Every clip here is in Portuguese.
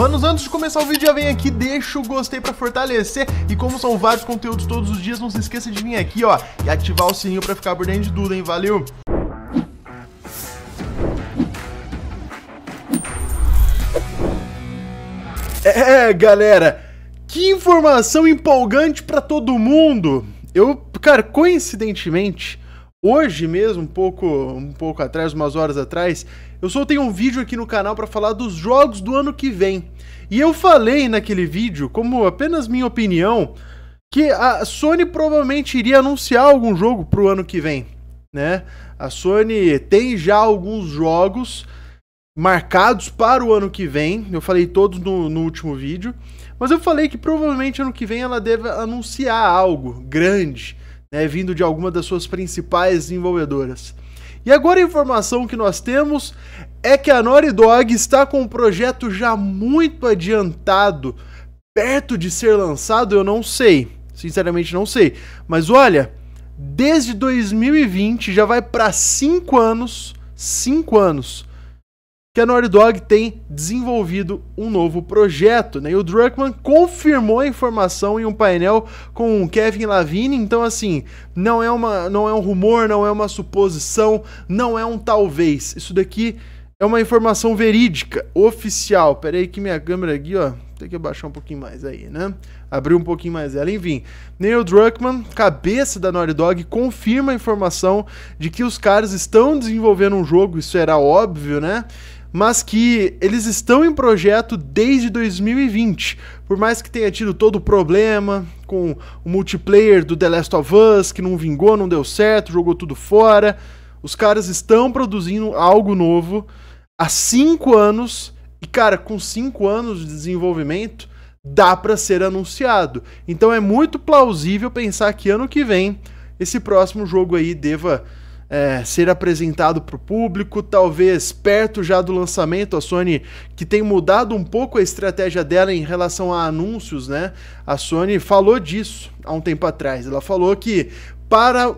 Manos, antes de começar o vídeo, já vem aqui, deixa o gostei pra fortalecer. E como são vários conteúdos todos os dias, não se esqueça de vir aqui, ó, e ativar o sininho pra ficar por dentro de tudo, hein? Valeu! É, é galera, que informação empolgante para todo mundo. Eu, cara, coincidentemente, Hoje mesmo, um pouco, um pouco atrás, umas horas atrás, eu soltei um vídeo aqui no canal para falar dos jogos do ano que vem. E eu falei naquele vídeo, como apenas minha opinião, que a Sony provavelmente iria anunciar algum jogo pro ano que vem, né? A Sony tem já alguns jogos marcados para o ano que vem. Eu falei todos no, no último vídeo, mas eu falei que provavelmente ano que vem ela deve anunciar algo grande né, vindo de alguma das suas principais desenvolvedoras. E agora a informação que nós temos é que a Naughty Dog está com um projeto já muito adiantado, perto de ser lançado, eu não sei, sinceramente não sei, mas olha, desde 2020 já vai para 5 anos, 5 anos que a Naughty Dog tem desenvolvido um novo projeto. Né? E o Druckmann confirmou a informação em um painel com o Kevin Lavigne, então assim, não é, uma, não é um rumor, não é uma suposição, não é um talvez. Isso daqui é uma informação verídica, oficial. Pera aí que minha câmera aqui, ó, tem que abaixar um pouquinho mais aí, né? Abrir um pouquinho mais ela. Enfim, Neil Druckmann, cabeça da Naughty Dog, confirma a informação de que os caras estão desenvolvendo um jogo, isso era óbvio, né? mas que eles estão em projeto desde 2020. Por mais que tenha tido todo o problema com o multiplayer do The Last of Us, que não vingou, não deu certo, jogou tudo fora, os caras estão produzindo algo novo há cinco anos. E, cara, com cinco anos de desenvolvimento, dá para ser anunciado. Então é muito plausível pensar que ano que vem esse próximo jogo aí deva é, ser apresentado para o público, talvez perto já do lançamento, a Sony que tem mudado um pouco a estratégia dela em relação a anúncios, né? A Sony falou disso há um tempo atrás. Ela falou que para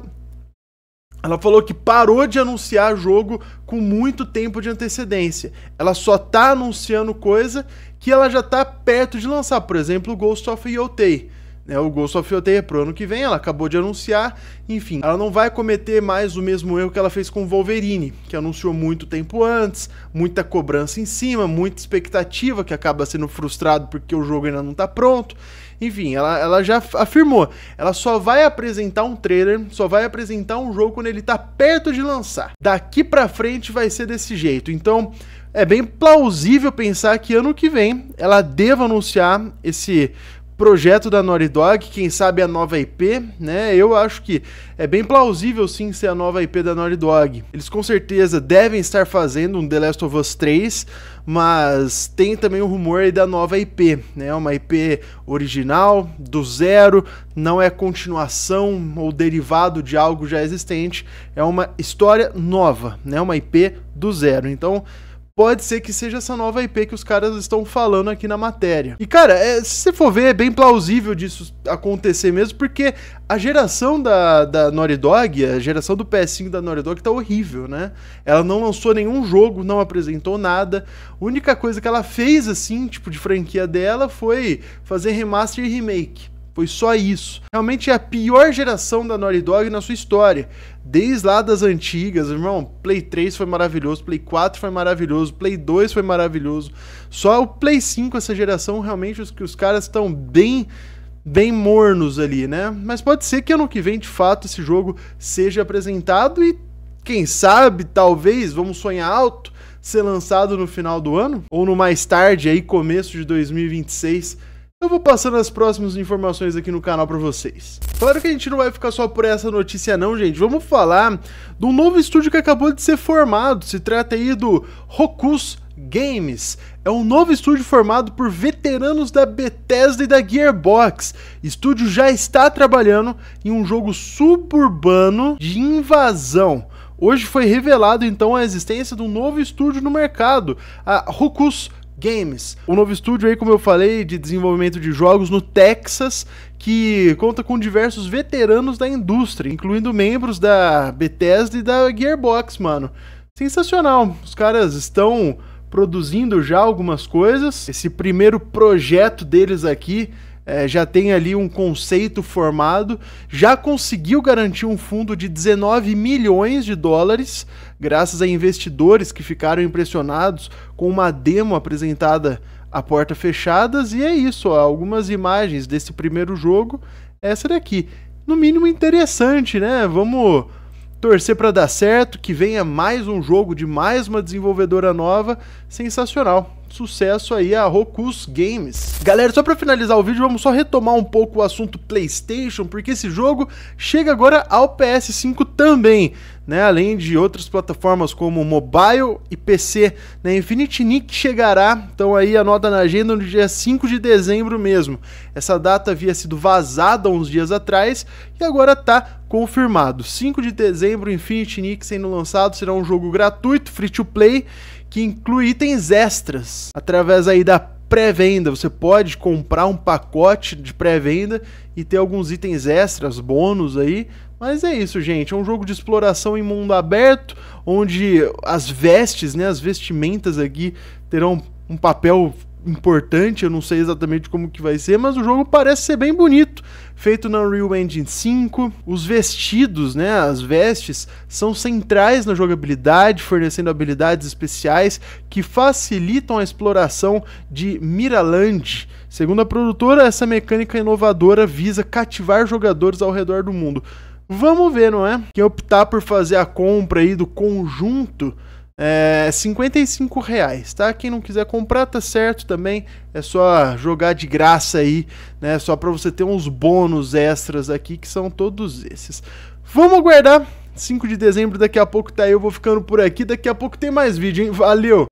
ela falou que parou de anunciar jogo com muito tempo de antecedência. Ela só tá anunciando coisa que ela já tá perto de lançar, por exemplo, Ghost of Yotei né, o Ghost of Yoteia é pro ano que vem, ela acabou de anunciar, enfim, ela não vai cometer mais o mesmo erro que ela fez com Wolverine, que anunciou muito tempo antes, muita cobrança em cima, muita expectativa que acaba sendo frustrado porque o jogo ainda não tá pronto. Enfim, ela, ela já afirmou, ela só vai apresentar um trailer, só vai apresentar um jogo quando ele tá perto de lançar. Daqui para frente vai ser desse jeito. Então, é bem plausível pensar que ano que vem ela deva anunciar esse projeto da Naughty Dog, quem sabe a nova IP, né? Eu acho que é bem plausível sim ser a nova IP da Naughty Dog. Eles com certeza devem estar fazendo um The Last of Us 3, mas tem também o um rumor aí da nova IP, né? Uma IP original, do zero, não é continuação ou derivado de algo já existente, é uma história nova, né? Uma IP do zero. Então, pode ser que seja essa nova IP que os caras estão falando aqui na matéria. E cara, é, se você for ver, é bem plausível disso acontecer mesmo, porque a geração da, da Naughty Dog, a geração do PS5 da Naughty Dog tá horrível, né? Ela não lançou nenhum jogo, não apresentou nada. A única coisa que ela fez, assim, tipo, de franquia dela foi fazer remaster e remake. Foi só isso. Realmente é a pior geração da Naughty Dog na sua história. Desde lá das antigas, irmão, Play 3 foi maravilhoso, Play 4 foi maravilhoso, Play 2 foi maravilhoso. Só o Play 5, essa geração, realmente, os que os caras estão bem bem mornos ali, né? Mas pode ser que ano que vem, de fato, esse jogo seja apresentado e, quem sabe, talvez, vamos sonhar alto, ser lançado no final do ano ou no mais tarde, aí começo de 2026 eu vou passando as próximas informações aqui no canal para vocês. Claro que a gente não vai ficar só por essa notícia não, gente. Vamos falar de um novo estúdio que acabou de ser formado. Se trata aí do Rokus Games. É um novo estúdio formado por veteranos da Bethesda e da Gearbox. Estúdio já está trabalhando em um jogo suburbano de invasão. Hoje foi revelado então a existência de um novo estúdio no mercado, a Rokus Games. O novo estúdio aí, como eu falei, de desenvolvimento de jogos no Texas, que conta com diversos veteranos da indústria, incluindo membros da Bethesda e da Gearbox, mano. Sensacional. Os caras estão produzindo já algumas coisas. Esse primeiro projeto deles aqui é, já tem ali um conceito formado, já conseguiu garantir um fundo de 19 milhões de dólares, graças a investidores que ficaram impressionados com uma demo apresentada a porta fechadas, e é isso, ó, algumas imagens desse primeiro jogo, essa daqui. No mínimo interessante, né? Vamos torcer para dar certo, que venha mais um jogo de mais uma desenvolvedora nova, sensacional. Sucesso aí a Rokus Games. Galera, só para finalizar o vídeo, vamos só retomar um pouco o assunto PlayStation, porque esse jogo chega agora ao PS5 também né? além de outras plataformas como mobile e PC. Né? Infinity Nick chegará, então aí anota na agenda no dia 5 de dezembro mesmo. Essa data havia sido vazada uns dias atrás e agora está confirmado. 5 de dezembro, Infinity Nick sendo lançado, será um jogo gratuito, free to play, que inclui itens extras através aí da pré-venda. Você pode comprar um pacote de pré-venda e ter alguns itens extras, bônus aí, mas é isso, gente. É um jogo de exploração em mundo aberto, onde as vestes, né, as vestimentas aqui terão um papel importante, eu não sei exatamente como que vai ser, mas o jogo parece ser bem bonito, feito na Unreal Engine 5. Os vestidos, né, as vestes são centrais na jogabilidade, fornecendo habilidades especiais que facilitam a exploração de Miraland. Segundo a produtora, essa mecânica inovadora visa cativar jogadores ao redor do mundo. Vamos ver, não é? Quem optar por fazer a compra aí do conjunto é 55 reais, tá? Quem não quiser comprar, tá certo também. É só jogar de graça aí, né? Só para você ter uns bônus extras aqui, que são todos esses. Vamos aguardar. 5 de dezembro, daqui a pouco tá aí. Eu vou ficando por aqui. Daqui a pouco tem mais vídeo, hein? Valeu!